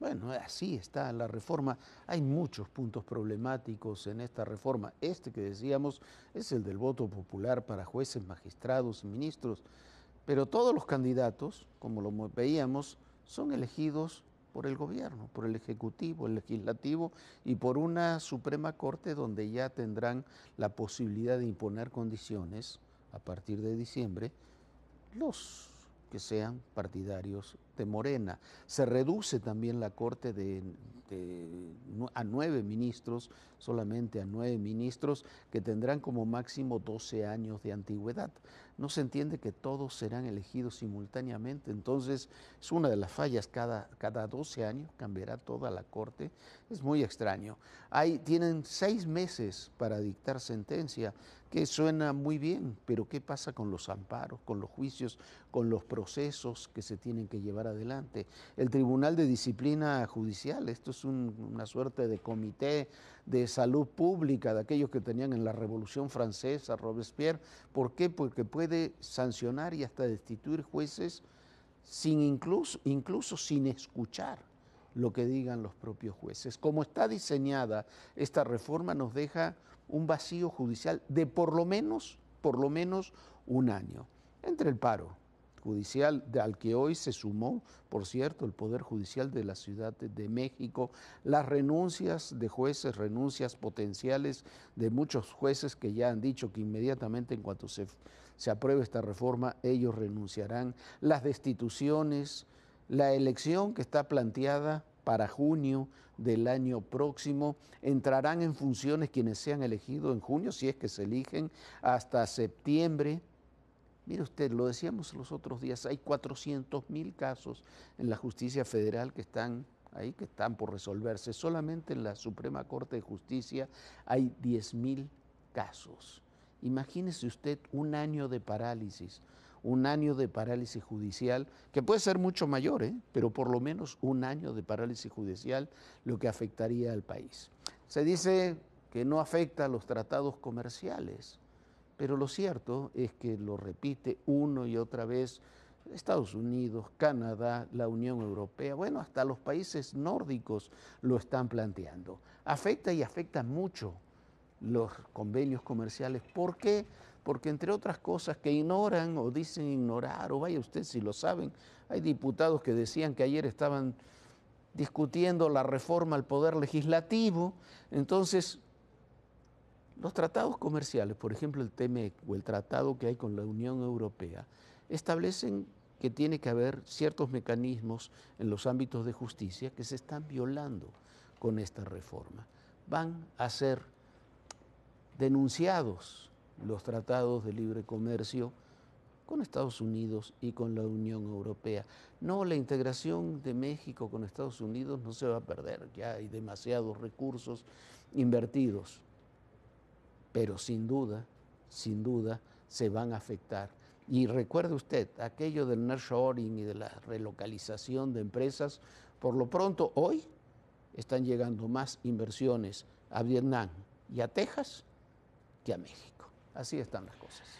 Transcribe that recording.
Bueno, así está la reforma. Hay muchos puntos problemáticos en esta reforma. Este que decíamos es el del voto popular para jueces, magistrados y ministros. Pero todos los candidatos, como lo veíamos, son elegidos por el gobierno, por el Ejecutivo, el Legislativo y por una Suprema Corte donde ya tendrán la posibilidad de imponer condiciones a partir de diciembre los que sean partidarios de Morena. Se reduce también la Corte de, a nueve ministros, solamente a nueve ministros, que tendrán como máximo 12 años de antigüedad no se entiende que todos serán elegidos simultáneamente. Entonces, es una de las fallas. Cada, cada 12 años cambiará toda la Corte. Es muy extraño. tienen seis meses para dictar sentencia, que suena muy bien, pero ¿qué pasa con los amparos, con los juicios, con los procesos que se tienen que llevar adelante? El Tribunal de Disciplina Judicial, esto es una suerte de comité de salud pública de aquellos que tenían en la Revolución Francesa, Robespierre. ¿Por qué? Porque puede sancionar y hasta destituir jueces sin incluso, incluso sin escuchar lo que digan los propios jueces. Como está diseñada esta reforma nos deja un vacío judicial de por lo menos, por lo menos un año. Entre el paro judicial al que hoy se sumó, por cierto, el Poder Judicial de la Ciudad de México, las renuncias de jueces, renuncias potenciales de muchos jueces que ya han dicho que inmediatamente en cuanto se se apruebe esta reforma, ellos renunciarán. Las destituciones, la elección que está planteada para junio del año próximo. Entrarán en funciones quienes sean elegidos en junio, si es que se eligen, hasta septiembre. Mire usted, lo decíamos los otros días, hay 400 mil casos en la justicia federal que están ahí, que están por resolverse. Solamente en la Suprema Corte de Justicia hay 10 mil casos. Imagínese usted un año de parálisis, un año de parálisis judicial, que puede ser mucho mayor, ¿eh? pero por lo menos un año de parálisis judicial, lo que afectaría al país. Se dice que no afecta a los tratados comerciales, pero lo cierto es que lo repite uno y otra vez Estados Unidos, Canadá, la Unión Europea, bueno, hasta los países nórdicos lo están planteando. Afecta y afecta mucho los convenios comerciales. ¿Por qué? Porque entre otras cosas que ignoran o dicen ignorar, o vaya usted si lo saben, hay diputados que decían que ayer estaban discutiendo la reforma al poder legislativo, entonces los tratados comerciales, por ejemplo el TMEC o el tratado que hay con la Unión Europea, establecen que tiene que haber ciertos mecanismos en los ámbitos de justicia que se están violando con esta reforma. Van a ser denunciados los tratados de libre comercio con Estados Unidos y con la Unión Europea. No, la integración de México con Estados Unidos no se va a perder, ya hay demasiados recursos invertidos, pero sin duda, sin duda, se van a afectar. Y recuerde usted, aquello del nearshoring y de la relocalización de empresas, por lo pronto hoy están llegando más inversiones a Vietnam y a Texas que a México. Así están las cosas.